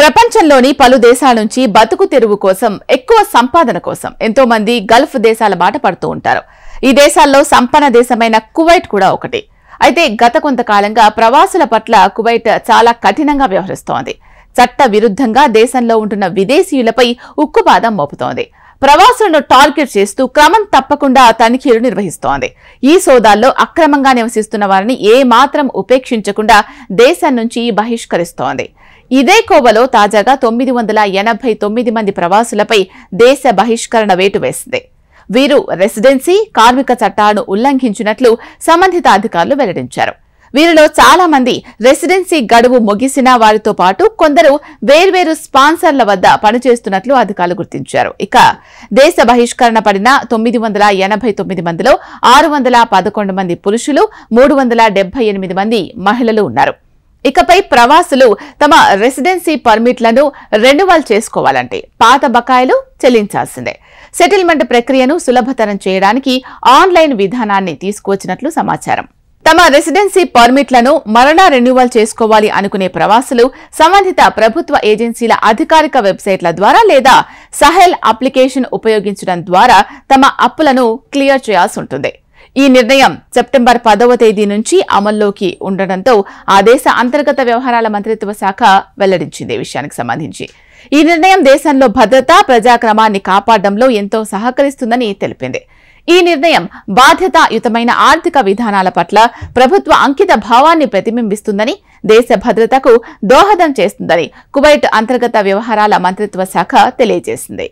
ప్రపంచంలోని పలు దేశాల నుంచి బతుకు తెరువు కోసం ఎక్కువ సంపాదన కోసం ఎంతో మంది గల్ఫ్ దేశాల బాట పడుతూ ఉంటారు ఈ దేశాల్లో సంపన్న దేశమైన కువైట్ కూడా ఒకటి అయితే గత కొంతకాలంగా ప్రవాసుల పట్ల కువైట్ చాలా కఠినంగా వ్యవహరిస్తోంది చట్ట విరుద్ధంగా దేశంలో ఉంటున్న విదేశీయులపై ఉక్కుపాదం మోపుతోంది ప్రవాసులను టార్గెట్ చేస్తూ క్రమం తప్పకుండా తనిఖీలు నిర్వహిస్తోంది ఈ సోదాల్లో అక్రమంగా నివసిస్తున్న వారిని ఏమాత్రం ఉపేక్షించకుండా దేశం నుంచి బహిష్కరిస్తోంది ఇదే కోవలో తాజాగా తొమ్మిది వందల ఎనభై తొమ్మిది మంది ప్రవాసులపై దేశ బహిష్కరణ వేటు వేసింది వీరు రెసిడెన్సీ కార్మిక చట్టాలను ఉల్లంఘించినట్లు సంబంధిత అధికారులు వెల్లడించారు వీరిలో చాలా మంది రెసిడెన్సీ గడువు ముగిసిన వారితో పాటు కొందరు వేర్వేరు స్పాన్సర్ల వద్ద పనిచేస్తున్నట్లు అధికారులు గుర్తించారు ఇక దేశ బహిష్కరణ పడిన తొమ్మిది వందల ఎనభై తొమ్మిది మందిలో ఆరు వందల పదకొండు మంది పురుషులు మూడు వందల ఎనిమిది మంది మహిళలు ఉన్నారు ఇకపై ప్రవాసులు తమ రెసిడెన్సీ పర్మిట్లను రెన్యువల్ చేసుకోవాలంటే పాత బకాయిలు చెల్లించాల్సిందే సెటిల్మెంట్ ప్రక్రియను సులభతరం చేయడానికి ఆన్లైన్ విధానాన్ని తీసుకువచ్చినట్లు సమాచారం తమ రెసిడెన్సీ పర్మిట్లను మరలా రెన్యువల్ చేసుకోవాలి అనుకునే ప్రవాసులు సంబంధిత ప్రభుత్వ ఏజెన్సీల అధికారిక వెబ్సైట్ల ద్వారా లేదా సహెల్ అప్లికేషన్ ఉపయోగించడం ద్వారా తమ అప్పులను క్లియర్ చేయాల్సి ఉంటుంది ఈ నిర్ణయం సెప్టెంబర్ పదవ తేదీ నుంచి అమల్లోకి ఉండడంతో ఆ దేశ అంతర్గత వ్యవహారాల మంత్రిత్వ శాఖ వెల్లడించింది విషయానికి సంబంధించి ఈ నిర్ణయం దేశంలో భద్రత ప్రజాక్రమాన్ని కాపాడడంలో ఎంతో సహకరిస్తుందని తెలిపింది ఈ నిర్ణయం బాధ్యతాయుతమైన ఆర్థిక విధానాల పట్ల ప్రభుత్వ అంకిత భావాన్ని ప్రతిబింబిస్తుందని దేశ భద్రతకు దోహదం చేస్తుందని కువైట్ అంతర్గత వ్యవహారాల మంత్రిత్వ శాఖ తెలియజేసింది